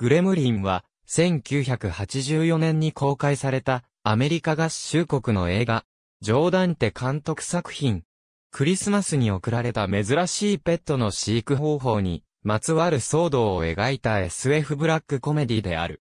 グレムリンは、1984年に公開された、アメリカ合衆国の映画、ジョーダンテ監督作品。クリスマスに贈られた珍しいペットの飼育方法に、まつわる騒動を描いた SF ブラックコメディである。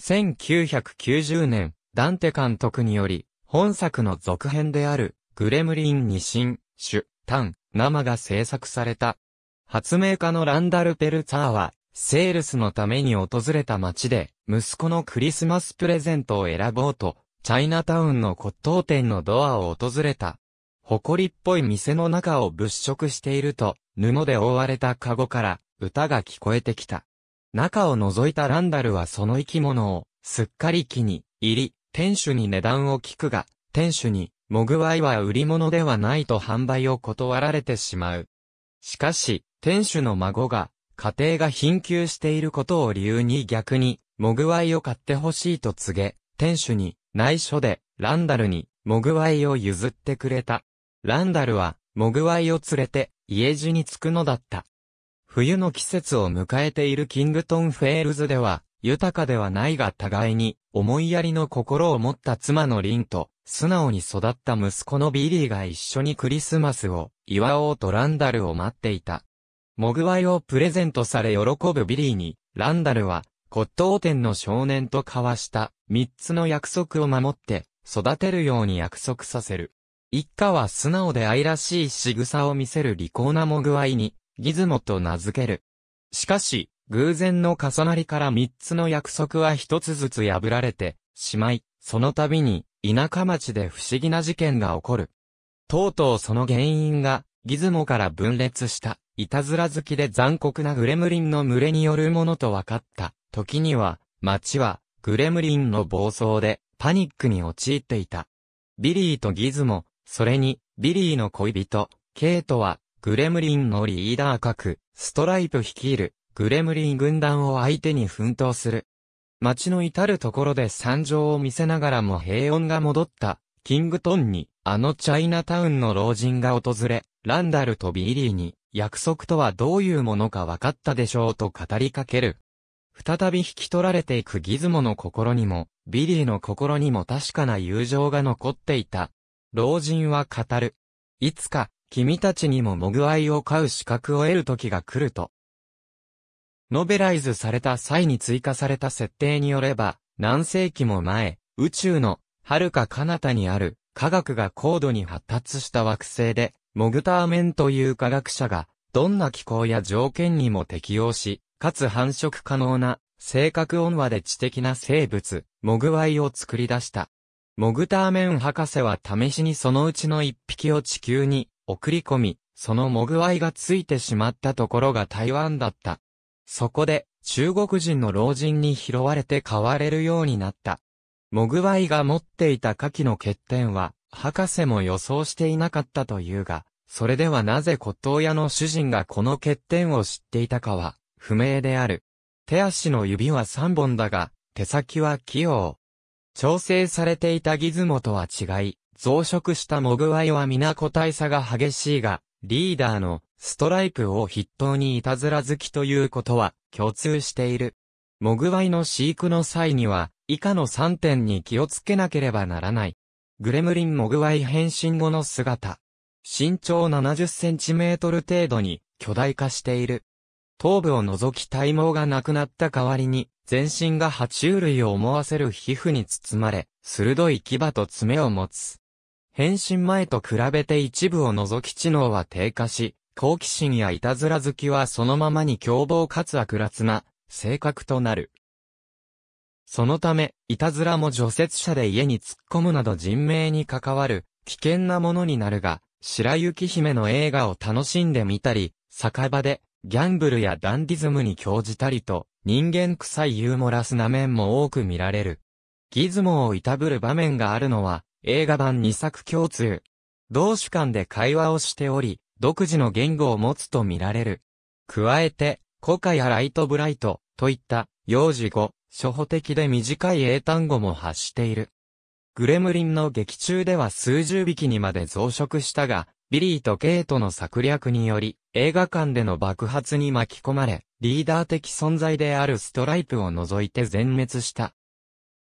1990年、ダンテ監督により、本作の続編である、グレムリンに新、種、タン、生が制作された。発明家のランダル・ペルツァーは、セールスのために訪れた街で、息子のクリスマスプレゼントを選ぼうと、チャイナタウンの骨董店のドアを訪れた。誇りっぽい店の中を物色していると、布で覆われたカゴから歌が聞こえてきた。中を覗いたランダルはその生き物をすっかり気に入り、店主に値段を聞くが、店主に、モグワイは売り物ではないと販売を断られてしまう。しかし、店主の孫が家庭が貧窮していることを理由に逆に、モグワイを買ってほしいと告げ、店主に内緒でランダルにモグワイを譲ってくれた。ランダルはモグワイを連れて家路に着くのだった。冬の季節を迎えているキングトンフェールズでは、豊かではないが互いに思いやりの心を持った妻のリンと素直に育った息子のビリーが一緒にクリスマスを祝おうとランダルを待っていた。モグワイをプレゼントされ喜ぶビリーに、ランダルは、骨董店の少年と交わした三つの約束を守って育てるように約束させる。一家は素直で愛らしい仕草を見せる利口なモグワイにギズモと名付ける。しかし、偶然の重なりから三つの約束は一つずつ破られてしまい、その度に田舎町で不思議な事件が起こる。とうとうその原因がギズモから分裂した。いたずら好きで残酷なグレムリンの群れによるものと分かった。時には、街は、グレムリンの暴走で、パニックに陥っていた。ビリーとギズモ、それに、ビリーの恋人、ケイトは、グレムリンのリーダー格、ストライプ率いる、グレムリン軍団を相手に奮闘する。街の至るところで惨状を見せながらも平穏が戻った、キングトンに、あのチャイナタウンの老人が訪れ、ランダルとビリーに、約束とはどういうものか分かったでしょうと語りかける。再び引き取られていくギズモの心にも、ビリーの心にも確かな友情が残っていた。老人は語る。いつか、君たちにもモグアイを飼う資格を得る時が来ると。ノベライズされた際に追加された設定によれば、何世紀も前、宇宙の、遥か彼方にある、科学が高度に発達した惑星で、モグターメンという科学者が、どんな気候や条件にも適応し、かつ繁殖可能な、性格温和で知的な生物、モグワイを作り出した。モグターメン博士は試しにそのうちの一匹を地球に送り込み、そのモグワイがついてしまったところが台湾だった。そこで、中国人の老人に拾われて飼われるようになった。モグワイが持っていたカキの欠点は、博士も予想していなかったというが、それではなぜ骨董屋の主人がこの欠点を知っていたかは、不明である。手足の指は3本だが、手先は器用。調整されていたギズモとは違い、増殖したモグワイは皆個体差が激しいが、リーダーのストライプを筆頭にいたずら好きということは共通している。モグワイの飼育の際には、以下の3点に気をつけなければならない。グレムリンモグワイ変身後の姿。身長70センチメートル程度に巨大化している。頭部を除き体毛がなくなった代わりに、全身が爬虫類を思わせる皮膚に包まれ、鋭い牙と爪を持つ。変身前と比べて一部を除き知能は低下し、好奇心やいたずら好きはそのままに凶暴かつ悪辣な性格となる。そのため、いたずらも除雪車で家に突っ込むなど人命に関わる、危険なものになるが、白雪姫の映画を楽しんでみたり、酒場で、ギャンブルやダンディズムに興じたりと、人間臭いユーモラスな面も多く見られる。ギズモをいたぶる場面があるのは、映画版2作共通。同種間で会話をしており、独自の言語を持つと見られる。加えて、コカやライトブライト、といった、幼児語、初歩的で短い英単語も発している。グレムリンの劇中では数十匹にまで増殖したが、ビリーとケイトの策略により、映画館での爆発に巻き込まれ、リーダー的存在であるストライプを除いて全滅した。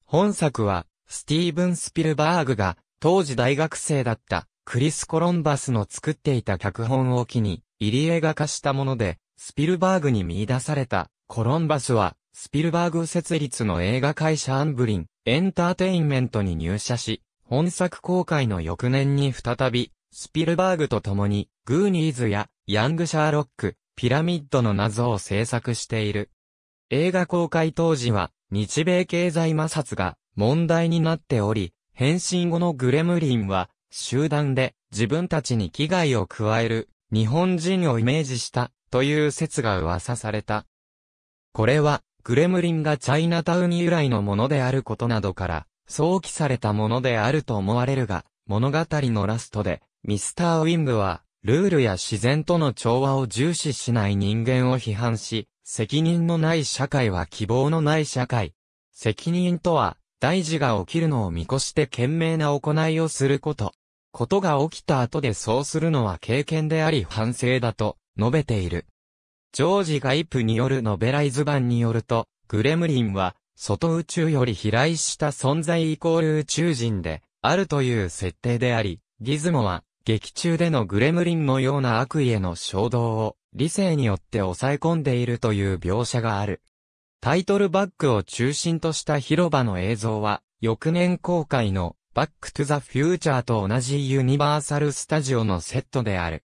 本作は、スティーブン・スピルバーグが、当時大学生だった、クリス・コロンバスの作っていた脚本を機に、入り映画化したもので、スピルバーグに見出された、コロンバスは、スピルバーグ設立の映画会社アンブリン、エンターテインメントに入社し、本作公開の翌年に再び、スピルバーグと共に、グーニーズや、ヤング・シャーロック、ピラミッドの謎を制作している。映画公開当時は、日米経済摩擦が問題になっており、変身後のグレムリンは、集団で自分たちに危害を加える、日本人をイメージした、という説が噂された。これは、グレムリンがチャイナタウン由来のものであることなどから、想起されたものであると思われるが、物語のラストで、ミスター・ウィングは、ルールや自然との調和を重視しない人間を批判し、責任のない社会は希望のない社会。責任とは、大事が起きるのを見越して懸命な行いをすること。ことが起きた後でそうするのは経験であり反省だと述べている。ジョージ・ガイプによるノベライズ版によると、グレムリンは、外宇宙より飛来した存在イコール宇宙人で、あるという設定であり、ギズモは、劇中でのグレムリンのような悪意への衝動を、理性によって抑え込んでいるという描写がある。タイトルバックを中心とした広場の映像は、翌年公開のバックトゥザフューチャーと同じユニバーサルスタジオのセットである。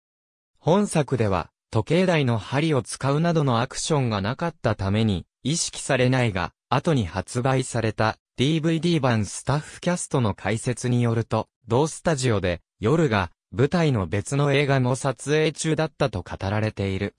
本作では、時計台の針を使うなどのアクションがなかったために、意識されないが、後に発売された DVD 版スタッフキャストの解説によると、同スタジオで夜が舞台の別の映画も撮影中だったと語られている。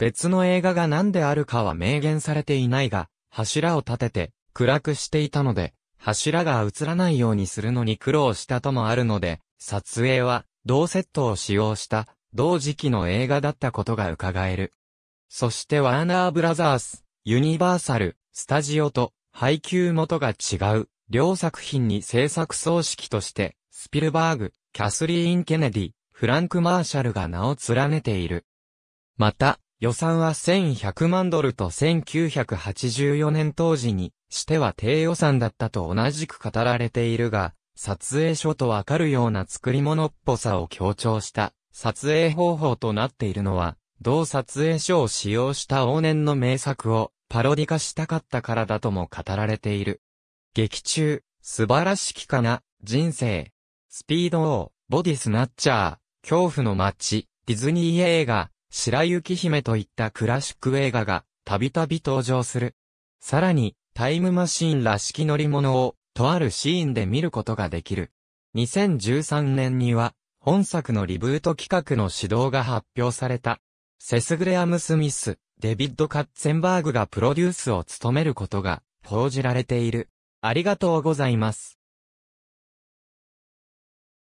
別の映画が何であるかは明言されていないが、柱を立てて暗くしていたので、柱が映らないようにするのに苦労したともあるので、撮影は同セットを使用した同時期の映画だったことが伺える。そしてワーナーブラザース、ユニバーサル、スタジオと配給元が違う、両作品に制作総指揮として、スピルバーグ、キャスリーン・ケネディ、フランク・マーシャルが名を連ねている。また、予算は1100万ドルと1984年当時にしては低予算だったと同じく語られているが、撮影所とわかるような作り物っぽさを強調した撮影方法となっているのは、同撮影所を使用した往年の名作をパロディ化したかったからだとも語られている。劇中、素晴らしきかな、人生。スピード王、ボディスナッチャー、恐怖の街、ディズニー映画、白雪姫といったクラシック映画が、たびたび登場する。さらに、タイムマシンらしき乗り物を、とあるシーンで見ることができる。2013年には、本作のリブート企画の指導が発表された。セス・グレアム・スミス、デビッド・カッツェンバーグがプロデュースを務めることが報じられている。ありがとうございます。